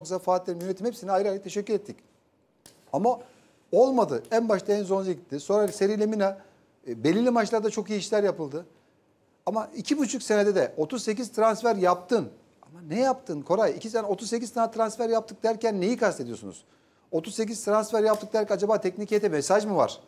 Yoksa Fatih yönetim hepsine ayrı ayrı teşekkür ettik. Ama olmadı. En başta en Enzonzi gitti. Sonra Seri Lemina e, belirli maçlarda çok iyi işler yapıldı. Ama iki buçuk senede de 38 transfer yaptın. Ama ne yaptın Koray? İki sene 38 tane transfer yaptık derken neyi kastediyorsunuz? 38 transfer yaptık derken acaba teknik heyete mesaj mı var?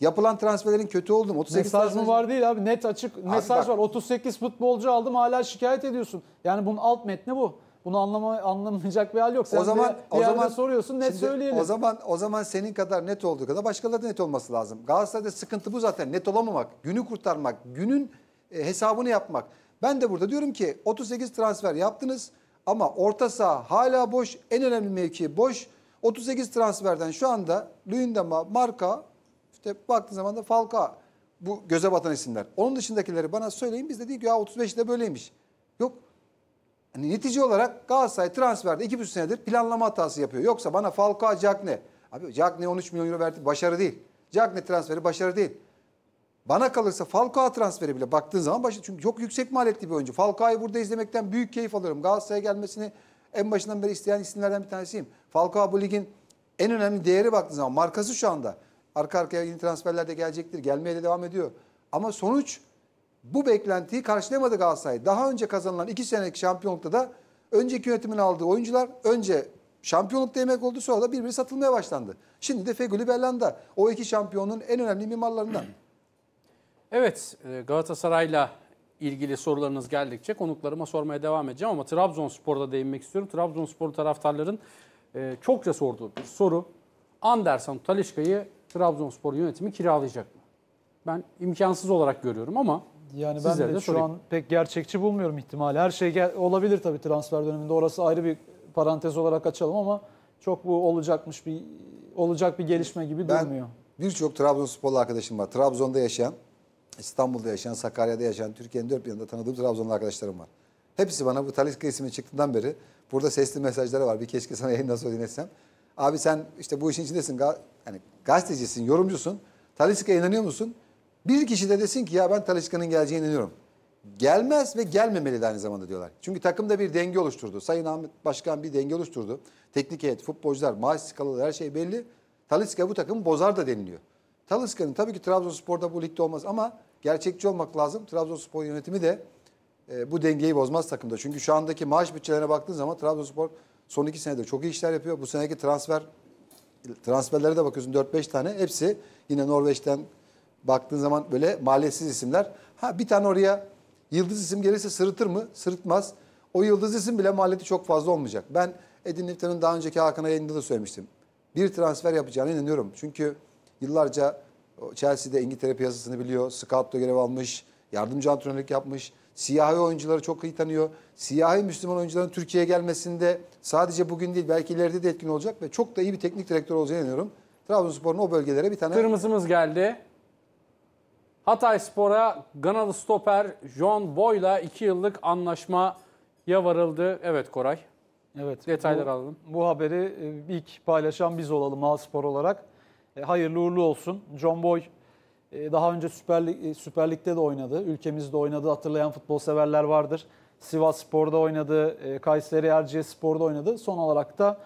Yapılan transferlerin kötü oldu mu? 38 mesaj transfer... mı var değil abi net açık mesaj abi mesaj bak, var. 38 futbolcu aldım hala şikayet ediyorsun. Yani bunun alt metni bu bunu anlama anlamayacak bir hal yok. Sen o zaman de o zaman soruyorsun net söyleyelim. O zaman o zaman senin kadar net olduğu kadar başkaları da net olması lazım. Galatasaray'da sıkıntı bu zaten. Net olamamak, günü kurtarmak, günün e, hesabını yapmak. Ben de burada diyorum ki 38 transfer yaptınız ama orta saha hala boş, en önemli mevki boş. 38 transferden şu anda Luyendama, Marka, işte baktığın zaman da Falka bu göze batan isimler. Onun dışındakileri bana söyleyin biz de ki ya de böyleymiş. Yok yani netice olarak Galatasaray transferde 2,5 senedir planlama hatası yapıyor. Yoksa bana Falcao Cagne. Abi Cagne 13 milyon euro verdi başarı değil. Cagne transferi başarı değil. Bana kalırsa Falcao transferi bile baktığın zaman başarı. Çünkü çok yüksek maliyetli bir oyuncu. Falcao'yu burada izlemekten büyük keyif alıyorum. Galatasaray'a gelmesini en başından beri isteyen isimlerden bir tanesiyim. Falcao bu ligin en önemli değeri baktığın zaman markası şu anda. Arka arkaya yeni transferler de gelecektir. Gelmeye de devam ediyor. Ama sonuç bu beklentiyi karşılamadı Galatasaray. Daha önce kazanılan iki senelik şampiyonlukta da önceki yönetimin aldığı oyuncular önce şampiyonluk demek oldu sonra da birbiri satılmaya başlandı. Şimdi de Feguli Bellanda o iki şampiyonun en önemli mimarlarından. Evet e, Galatasaray'la ilgili sorularınız geldikçe konuklarıma sormaya devam edeceğim ama Trabzonspor'da değinmek istiyorum. Trabzonspor taraftarların e, çokça sorduğu bir soru. Anderson Talişka'yı Trabzonspor yönetimi kiralayacak mı? Ben imkansız olarak görüyorum ama yani ben Sizlere de, de şu an pek gerçekçi bulmuyorum ihtimali. Her şey gel olabilir tabii transfer döneminde. Orası ayrı bir parantez olarak açalım ama çok bu olacakmış bir olacak bir gelişme gibi ben, durmuyor. Birçok Trabzonsporlu arkadaşım var. Trabzon'da yaşayan, İstanbul'da yaşayan, Sakarya'da yaşayan, Türkiye'nin dört bir yanında tanıdığım Trabzonlu arkadaşlarım var. Hepsi bana bu Taliska ismi çıktığından beri burada sesli mesajları var. Bir keşke sana yayından sonra dinletsem. Abi sen işte bu işin içindesin. Ga hani gazetecisin, yorumcusun. Taliska'ya inanıyor musun? Bir kişi de desin ki ya ben Talisca'nın geleceğine inanıyorum. Gelmez ve gelmemeli de aynı zamanda diyorlar. Çünkü takımda bir denge oluşturdu. Sayın Ahmet Başkan bir denge oluşturdu. Teknik heyet, futbolcular, maaş skalaları her şey belli. Talisca bu takımı bozar da deniliyor. Talisca'nın tabii ki Trabzonspor'da bu ligde olmaz ama gerçekçi olmak lazım. Trabzonspor yönetimi de e, bu dengeyi bozmaz takımda. Çünkü şu andaki maaş bütçelerine baktığın zaman Trabzonspor son iki senede çok iyi işler yapıyor. Bu seneki transfer transferlere de bakıyorsun 4-5 tane. Hepsi yine Norveç'ten, baktığın zaman böyle maliyetsiz isimler. Ha bir tane oraya yıldız isim gelirse sırıtır mı? Sırıtmaz. O yıldız isim bile maliyeti çok fazla olmayacak. Ben Edin Niftan'ın daha önceki Hakan'a yayında da söylemiştim. Bir transfer yapacağına inanıyorum. Çünkü yıllarca Chelsea'de İngiltere piyasasını biliyor. Scout'ta görev almış. Yardımcı antrenörlük yapmış. Siyahi oyuncuları çok iyi tanıyor. Siyahi Müslüman oyuncuların Türkiye'ye gelmesinde sadece bugün değil belki ileride de etkin olacak ve çok da iyi bir teknik direktör olacağını inanıyorum. Trabzonspor'un o bölgelere bir tane... Kırmızımız geldi. Hatay Spor'a Ganalı stoper John Boy'la 2 yıllık anlaşmaya varıldı. Evet Koray. Evet. Detayları bu, alalım. Bu haberi e, ilk paylaşan biz olalım Al Spor olarak. E, hayırlı uğurlu olsun. John Boy e, daha önce Süper, Lig, Süper Lig'de de oynadı. Ülkemizde oynadı. Hatırlayan futbol severler vardır. Sivas Spor'da oynadı. Kayseri Erciye Spor'da oynadı. Son olarak da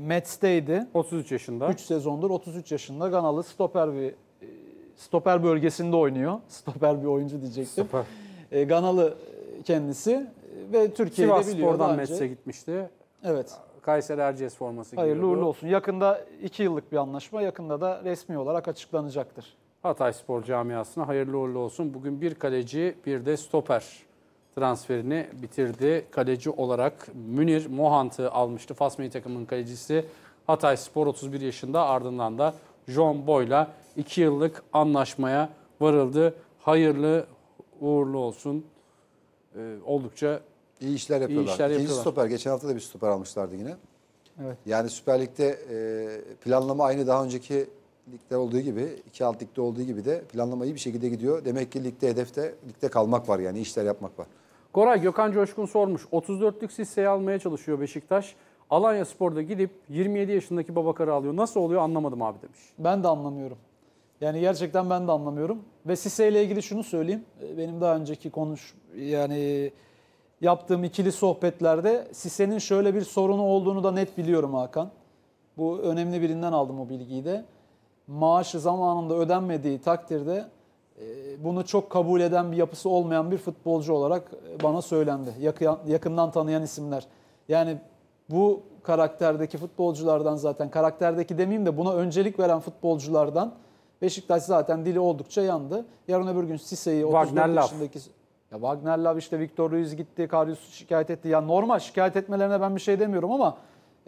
Mets'teydi. 33 yaşında. 3 sezondur 33 yaşında Ganalı stoper bir stoper bölgesinde oynuyor. Stoper bir oyuncu diyecektim. Stoper. E, Ganalı kendisi ve Türkiye'de Sivas biliyor. Sivas Spor'dan Mets'e gitmişti. Evet. Kayseri Erciyes forması Hayırlı giriyordu. uğurlu olsun. Yakında 2 yıllık bir anlaşma yakında da resmi olarak açıklanacaktır. Hatay Spor camiasına hayırlı uğurlu olsun. Bugün bir kaleci bir de stoper transferini bitirdi. Kaleci olarak Münir Mohant'ı almıştı. Fas milli kalecisi Hatay Spor 31 yaşında ardından da John Boy'la 2 yıllık anlaşmaya varıldı. Hayırlı, uğurlu olsun. Ee, oldukça iyi işler yapıyorlar. İyi işler yapıyorlar. stoper, geçen hafta da bir stoper almışlardı yine. Evet. Yani Süper Lig'de e, planlama aynı daha önceki ligler olduğu gibi, iki alt ligde olduğu gibi de planlama iyi bir şekilde gidiyor. Demek ki ligde hedefte, ligde kalmak var yani işler yapmak var. Koray Gökhan Coşkun sormuş. 34'lük Sisse'yi almaya çalışıyor Beşiktaş. Alanya Spor'da gidip 27 yaşındaki Babakar'ı alıyor. Nasıl oluyor anlamadım abi demiş. Ben de anlamıyorum. Yani gerçekten ben de anlamıyorum. Ve Sise ile ilgili şunu söyleyeyim. Ee, benim daha önceki konuş yani yaptığım ikili sohbetlerde Sise'nin şöyle bir sorunu olduğunu da net biliyorum Hakan. Bu önemli birinden aldım o bilgiyi de. Maaşı zamanında ödenmediği takdirde e, bunu çok kabul eden bir yapısı olmayan bir futbolcu olarak e, bana söylendi. Yakından tanıyan isimler. Yani bu karakterdeki futbolculardan zaten karakterdeki demeyeyim de buna öncelik veren futbolculardan Beşiktaş zaten dili oldukça yandı. Yarın öbür gün Sise'yi 34 yaşındaki... Ya Wagner Love işte Victor Ruiz gitti, Karius'u şikayet etti. Ya normal şikayet etmelerine ben bir şey demiyorum ama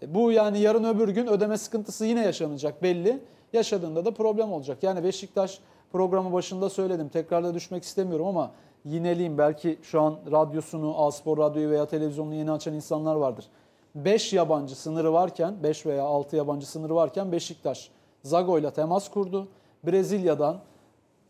e, bu yani yarın öbür gün ödeme sıkıntısı yine yaşanacak belli. Yaşadığında da problem olacak. Yani Beşiktaş programı başında söyledim. Tekrarda düşmek istemiyorum ama yineleyeyim. Belki şu an radyosunu, Aspor Radyo'yu veya televizyonunu yeni açan insanlar vardır. 5 yabancı sınırı varken, 5 veya 6 yabancı sınırı varken Beşiktaş Zago ile temas kurdu. Brezilya'dan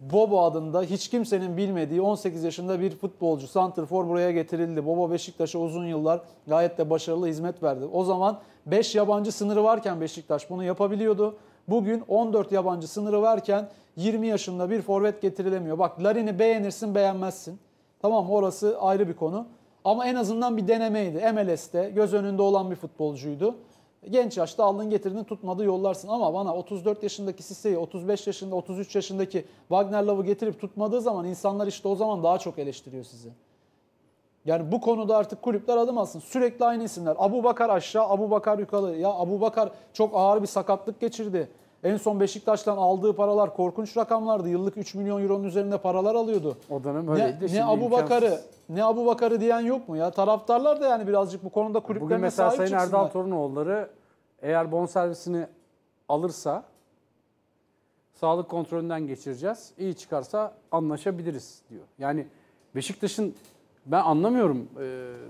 Bobo adında hiç kimsenin bilmediği 18 yaşında bir futbolcu Santrfor buraya getirildi. Bobo Beşiktaş'a uzun yıllar gayet de başarılı hizmet verdi. O zaman 5 yabancı sınırı varken Beşiktaş bunu yapabiliyordu. Bugün 14 yabancı sınırı varken 20 yaşında bir forvet getirilemiyor. Bak Larin'i beğenirsin beğenmezsin. Tamam orası ayrı bir konu. Ama en azından bir denemeydi. MLS'te göz önünde olan bir futbolcuydu. Genç yaşta alnın getirinin tutmadı yollarsın ama bana 34 yaşındaki Sisse'yi 35 yaşında 33 yaşındaki Wagner Love'ı getirip tutmadığı zaman insanlar işte o zaman daha çok eleştiriyor sizi. Yani bu konuda artık kulüpler adım alsın. Sürekli aynı isimler. Abu Bakar aşağı, Abu Bakar yukarı. Ya Abu Bakar çok ağır bir sakatlık geçirdi. En son Beşiktaş'tan aldığı paralar korkunç rakamlardı. Yıllık 3 milyon euronun üzerinde paralar alıyordu. O dönem öyleydi. Ne, ne Abu imkansız. Bakar'ı ne Abu Bakar'ı diyen yok mu ya? Taraftarlar da yani birazcık bu konuda kulüplerine Bugün mesela sahip Sayın çıksınlar. Erdal Torunoğulları eğer bonservisini alırsa sağlık kontrolünden geçireceğiz. İyi çıkarsa anlaşabiliriz diyor. Yani Beşiktaş'ın ben anlamıyorum. Ee,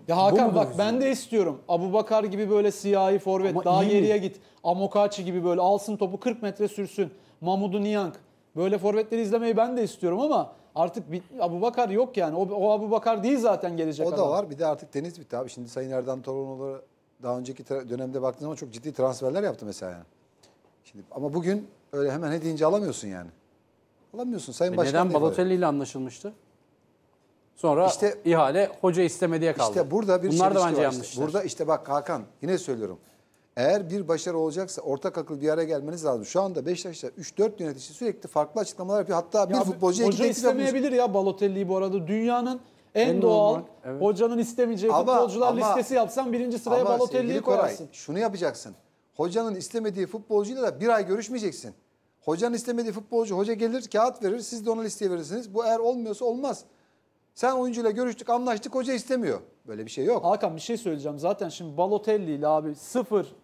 ya Hakan bak ben de istiyorum. Abubakar gibi böyle siyahi forvet Ama daha iyi. geriye git. Amokachi gibi böyle alsın topu 40 metre sürsün. Mamudu Niang. Böyle forvetleri izlemeyi ben de istiyorum ama artık bir, Abu Bakar yok yani. O, o Abu Bakar değil zaten gelecek O adam. da var. Bir de artık deniz bitti abi. Şimdi Sayın Erdem Toronoğlu daha önceki dönemde baktığın zaman çok ciddi transferler yaptı mesela yani. Şimdi, ama bugün öyle hemen ne alamıyorsun yani. Alamıyorsun Sayın e Başkan. Neden Balotelli ile anlaşılmıştı? Sonra işte, ihale hoca istemediye kaldı. İşte burada bir Bunlar da bence yanlış. Burada işte bak Hakan yine söylüyorum. Eğer bir başarı olacaksa ortak akıl bir araya gelmeniz lazım. Şu anda Beşiktaş'ta 3-4 yönetici sürekli farklı açıklamalar yapıyor. Hatta ya bir futbolcu iki teklif istemeyebilir ya Balotelli'yi bu arada. Dünyanın en, en doğal, evet. hocanın istemeyeceği ama, futbolcular ama, listesi yapsan birinci sıraya Balotelli'yi koyarsın. şunu yapacaksın. Hocanın istemediği futbolcuyla da bir ay görüşmeyeceksin. Hocanın istemediği futbolcu, hoca gelir kağıt verir, siz de ona listeye verirsiniz. Bu eğer olmuyorsa olmaz. Sen oyuncuyla görüştük, anlaştık, hoca istemiyor. Böyle bir şey yok. Hakan bir şey söyleyeceğim. Zaten şimdi Balotelli ile abi sıfır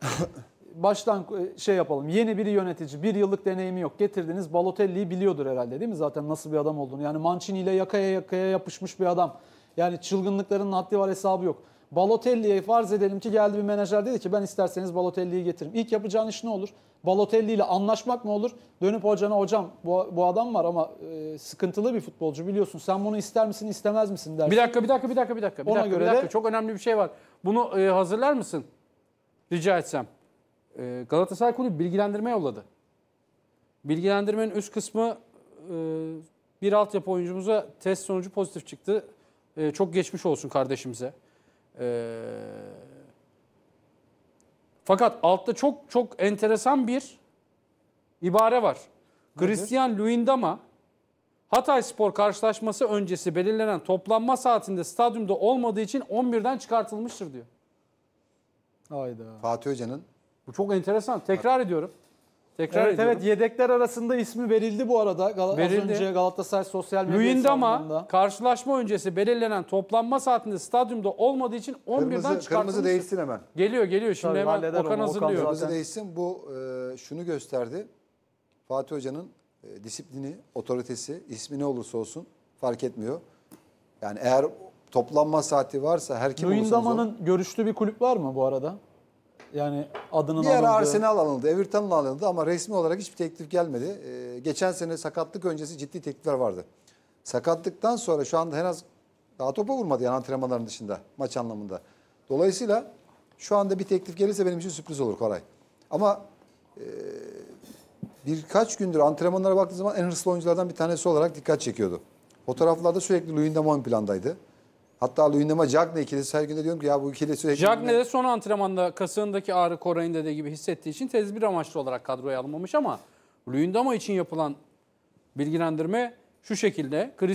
baştan e, şey yapalım. Yeni bir yönetici, bir yıllık deneyimi yok. Getirdiniz Balotelli'yi biliyordur herhalde değil mi zaten nasıl bir adam olduğunu. Yani Mancini ile yakaya yakaya yapışmış bir adam. Yani çılgınlıkların haddi var hesabı yok. Balotelli'ye farz edelim ki geldi bir menajer dedi ki ben isterseniz Balotelli'yi getiririm. İlk yapacağın iş ne olur? Balotelli ile anlaşmak mı olur? Dönüp hocana hocam bu, bu adam var ama e, sıkıntılı bir futbolcu biliyorsun. Sen bunu ister misin istemez misin dersin. Bir dakika bir dakika bir dakika bir dakika. Bir Ona dakika, göre bir dakika. De... Çok önemli bir şey var. Bunu e, hazırlar mısın? Rica etsem. E, Galatasaray Kulübü bilgilendirme yolladı. Bilgilendirmenin üst kısmı e, bir altyapı oyuncumuza test sonucu pozitif çıktı. E, çok geçmiş olsun kardeşimize. E, fakat altta çok çok enteresan bir ibare var. Christian Luindama Hatay Spor karşılaşması öncesi belirlenen toplanma saatinde stadyumda olmadığı için 11'den çıkartılmıştır diyor. Hayda. Fatih Hoca'nın Bu çok enteresan. Tekrar ediyorum. Tekrar evet, evet yedekler arasında ismi verildi bu arada. Gal verildi. Az önce Galatasaray sosyal medya Luyendama karşılaşma öncesi belirlenen toplanma saatinde stadyumda olmadığı için 11'den kırmızı, Kırmızı değişsin hemen. Geliyor geliyor şimdi Tabii, hemen Okan onu, hazırlıyor. Okan kırmızı değişsin bu e, şunu gösterdi. Fatih Hoca'nın e, disiplini, otoritesi, ismi ne olursa olsun fark etmiyor. Yani eğer toplanma saati varsa her kim Luyendama'nın görüştüğü bir kulüp var mı bu arada? Yani adının Diğer alındı. Arsenal alındı, Everton'la alındı ama resmi olarak hiçbir teklif gelmedi. Ee, geçen sene sakatlık öncesi ciddi teklifler vardı. Sakatlıktan sonra şu anda en az daha topa vurmadı yani antrenmanların dışında maç anlamında. Dolayısıyla şu anda bir teklif gelirse benim için sürpriz olur Koray. Ama e, birkaç gündür antrenmanlara baktığı zaman en hırslı oyunculardan bir tanesi olarak dikkat çekiyordu. Fotoğraflarda sürekli Luyendamon plandaydı. Hatta Luyendama Cagney ikilisi her gün diyorum ki ya bu ikili sürekli... Cagney de son antrenmanda kasığındaki ağrı Koray'ın dediği gibi hissettiği için tezbir amaçlı olarak kadroya alınmamış ama Luyendama için yapılan bilgilendirme şu şekilde. Christian